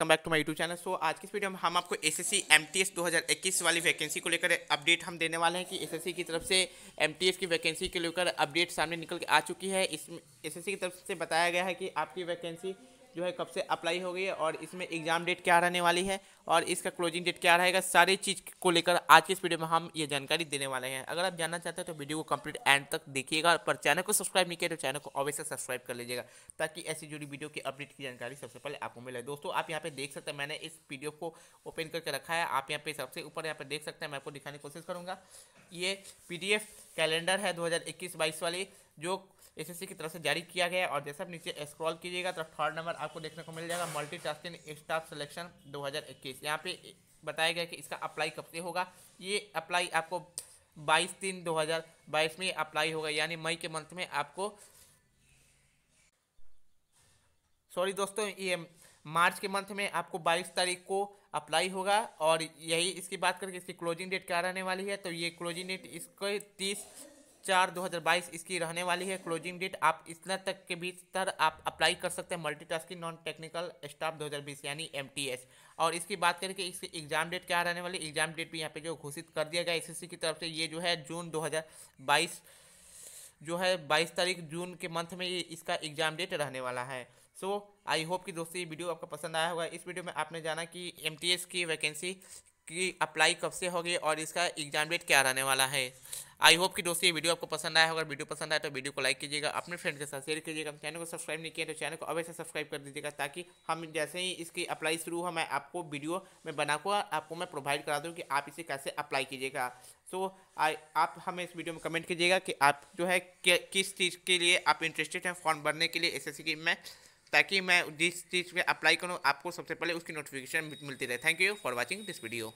come back to my YouTube channel so आज की इस वीडियो में हम आपको S S 2021 C M T वाली वैकेंसी को लेकर अपडेट हम देने वाले हैं कि एस की तरफ से एम की वैकेंसी को लेकर अपडेट सामने निकल के आ चुकी है इसमें एस की तरफ से बताया गया है कि आपकी वैकेंसी जो है कब से अप्लाई हो गई है और इसमें एग्ज़ाम डेट क्या रहने वाली है और इसका क्लोजिंग डेट क्या रहेगा सारी चीज़ को लेकर आज के इस वीडियो में हम ये जानकारी देने वाले हैं अगर आप जानना चाहते हैं तो वीडियो को कंप्लीट एंड तक देखिएगा पर चैनल को सब्सक्राइब नहीं किया तो चैनल को अवश्य सब्सक्राइब कर लीजिएगा ताकि ऐसी जुड़ी वीडियो की अपडेट की जानकारी सबसे पहले आपको मिले दोस्तों आप यहाँ पे देख सकते हैं मैंने इस वीडियो को ओपन करके रखा है आप यहाँ पे सबसे ऊपर यहाँ पे देख सकते हैं मैं आपको दिखाने की कोशिश करूँगा ये पी कैलेंडर है 2021-22 वाली जो एसएससी की तरफ से जारी किया गया है और जैसे आप नीचे स्क्रॉल कीजिएगा तो थर्ड नंबर आपको देखने को मिल जाएगा मल्टी टास्किंग स्टाफ सिलेक्शन 2021 यहाँ पे बताया गया कि इसका अप्लाई कब से होगा ये अप्लाई आपको 22 तीन 2022 में अप्लाई होगा यानी मई के मंथ में आपको सॉरी दोस्तों ये मार्च के मंथ में आपको बाईस तारीख को अप्लाई होगा और यही इसकी बात करके इसकी क्लोजिंग डेट क्या रहने वाली है तो ये क्लोजिंग डेट इसको तीस चार 2022 इसकी रहने वाली है क्लोजिंग डेट आप इतना तक के बीच तर आप अप्लाई कर सकते हैं मल्टीटास्किंग नॉन टेक्निकल स्टाफ 2020 यानी एम और इसकी बात करें कि इसकी एग्जाम डेट क्या रहने वाली एग्जाम डेट भी यहाँ पे जो घोषित कर दिया गया एस की तरफ से ये जो है जून बाईस जो है 22 तारीख जून के मंथ में ये इसका एग्जाम डेट रहने वाला है सो आई होप कि दोस्तों ये वीडियो आपको पसंद आया होगा इस वीडियो में आपने जाना कि एम की वैकेंसी की अप्लाई कब से होगी और इसका एग्जाम डेट क्या रहने वाला है आई होप कि दोस्तों ये वीडियो आपको पसंद आया होगा वीडियो पसंद आया तो वीडियो को लाइक कीजिएगा अपने फ्रेंड के साथ शेयर कीजिएगा चैनल को सब्सक्राइब नहीं किया तो चैनल को अवश्य सब्सक्राइब कर दीजिएगा ताकि हम जैसे ही इसकी अप्लाई शुरू हो मैं आपको वीडियो में बनाकर आपको मैं प्रोवाइड करा दूँ कि आप इसे कैसे अप्लाई कीजिएगा सो आई आप हमें इस वीडियो में कमेंट कीजिएगा कि आप जो है किस चीज़ के लिए आप इंटरेस्टेड हैं फॉर्म भरने के लिए एस एस की में ताकि मैं जिस चीज़ पे अप्लाई करूँ आपको सबसे पहले उसकी नोटिफिकेशन मिलती रहे thank you for watching this video